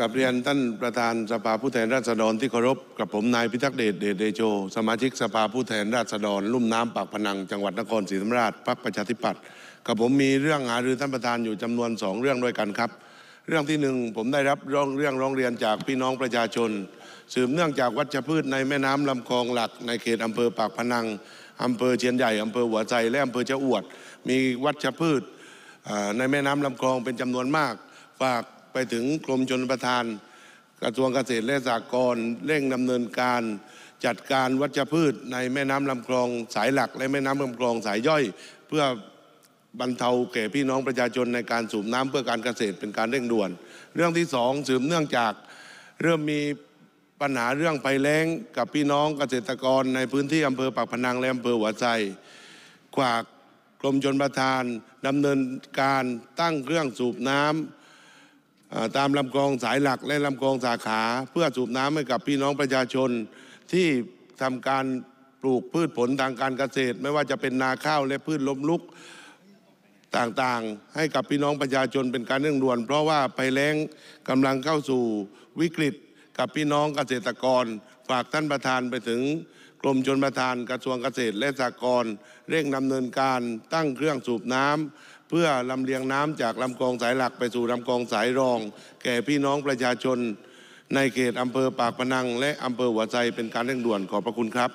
กับเรียนท่านประธานสภาผู้แทนราษฎรที่เคารพกับผมนายพิทักษ์เดชเดชเดโชสมาชิกสภาผู้แทนราษฎรลุ่มน้ำปากพนัง จังหวัดนครศรีธรรมราชพรรคประชาธิปัตย์กับผมมีเรื่องหารือท่านประธานอยู่จำนวนสองเรื่องด้วยกันครับ เรื่องที่หนึ่งผมได้รับร้องเรื่องร้องเรียนจากพี่น้องประชาชน สืบเนื่องจากวัชพืชในแม่น้ำลำคลองหลักในเขตอำเภอปากพนัง อำเภอเชียนใหญ่อำเภอหัวใจ และอำเภอเจ้าอวด มีวัชพืชในแม่น้ำลำคลองเป็นจำนวนมากฝากไปถึงกรมชนประทานกระทรวงเกษตรและสหกรณ์เร่งดำเนินการจัดการวัชพืชในแม่น้ำลำคลองสายหลักและแม่น้ำลำคลองสายย่อย เพื่อบรรเทาแก่พี่น้องประชาชนในการสูบน้ำเพื่อการเกษตรเป็นการเร่งด่วน เรื่องที่สองสืบเนื่องจาก เริ่มมีปัญหาเรื่องภัยแล้งกับพี่น้องเกษตรกรในพื้นที่อำเภอปากพนังและอำเภอหัวใจกว่ากรมชนประทานดำเนินการตั้งเครื่องสูบน้ำตามลำคลองสายหลักและลำคลองสาขา เพื่อสูบน้ำให้กับพี่น้องประชาชน ที่ทำการปลูกพืชผลทางการเกษตร ไม่ว่าจะเป็นนาข้าวและพืชล้มลุกต่างๆ ให้กับพี่น้องประชาชนเป็นการเร่งด่วน เพราะว่าภัยแล้งกำลังเข้าสู่วิกฤตกับพี่น้องเกษตรกร ฝากท่านประธานไปถึงกรมชนประทานกระทรวงเกษตรและสหกรณ์เร่งดำเนินการตั้งเครื่องสูบน้ำเพื่อลำเลียงน้ำจากลำคลองสายหลักไปสู่ลำคลองสายรอง แก่พี่น้องประชาชนในเขตอำเภอปากพนัง และอำเภอหัวใจเป็นการเร่งด่วนขอบพระคุณครับ